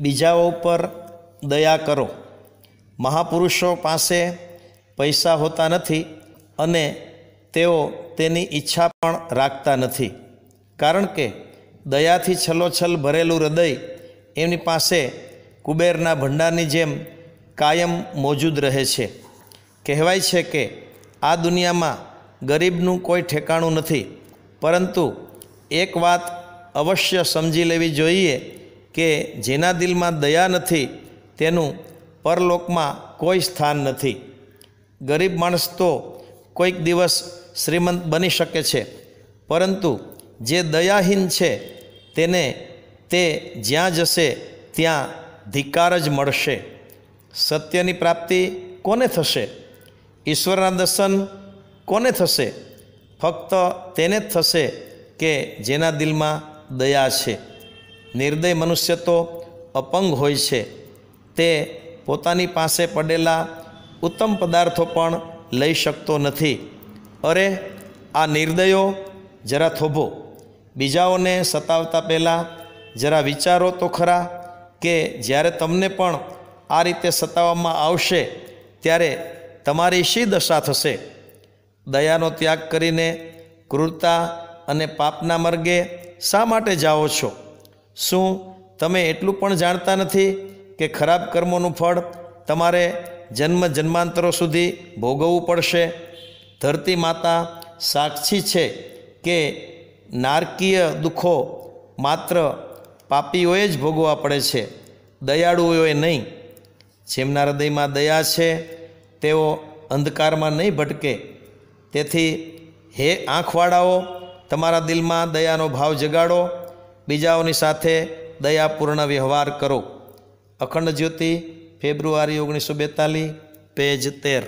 બીજાઓ ઉપર દયા કરો મહાપુરુષો પાસે પૈસા હોતા નથી અને તેઓ તેની ઈચ્છા પણ રાખતા નથી કારણ કે દયાથી છલોછલ ભરેલું હૃદય એમની પાસે કુબેરના ભંડારની જેમ કાયમ મોજૂદ રહે છે કહેવાય છે કે આ દુનિયામાં ગરીબનું કોઈ ઠેકાણું નથી પરંતુ એક વાત અવશ્ય સમજી લેવી જોઈએ કે જેના દિલમાં દયા નથી તેનું પરલોકમાં કોઈ સ્થાન નથી ગરીબ માણસ તો કોઈક દિવસ શ્રીમંત બની શકે છે પરંતુ જે દયાહીન છે તેને તે જ્યાં જશે ત્યાં ધિકાર જ મળશે સત્યની પ્રાપ્તિ કોને થશે ઈશ્વરના દર્શન કોને થશે ફક્ત તેને જ થશે કે જેના દિલમાં દયા છે નિર્દય મનુષ્ય તો અપંગ હોય છે તે પોતાની પાસે પડેલા ઉત્તમ પદાર્થો પણ લઈ શકતો નથી અરે આ નિર્દયો જરા થોભો બીજાઓને સતાવતા પહેલાં જરા વિચારો તો ખરા કે જ્યારે તમને પણ આ રીતે સતાવવામાં આવશે ત્યારે તમારી શી દશા થશે દયાનો ત્યાગ કરીને ક્રૂરતા અને પાપના મર્ગે શા માટે જાઓ છો શું તમે એટલું પણ જાણતા નથી કે ખરાબ કર્મોનું ફળ તમારે જન્મ જન્માંતરો સુધી ભોગવવું પડશે ધરતી માતા સાક્ષી છે કે નારકીય દુઃખો માત્ર પાપીઓએ જ ભોગવવા પડે છે દયાળુઓએ નહીં જેમના હૃદયમાં દયા છે તેઓ અંધકારમાં નહીં ભટકે તેથી હે આંખવાળાઓ તમારા દિલમાં દયાનો ભાવ જગાડો બીજાઓની સાથે દયાપૂર્ણ વ્યવહાર કરો અખંડ જ્યોતિ ફેબ્રુઆરી ઓગણીસો બેતાલીસ પેજ તેર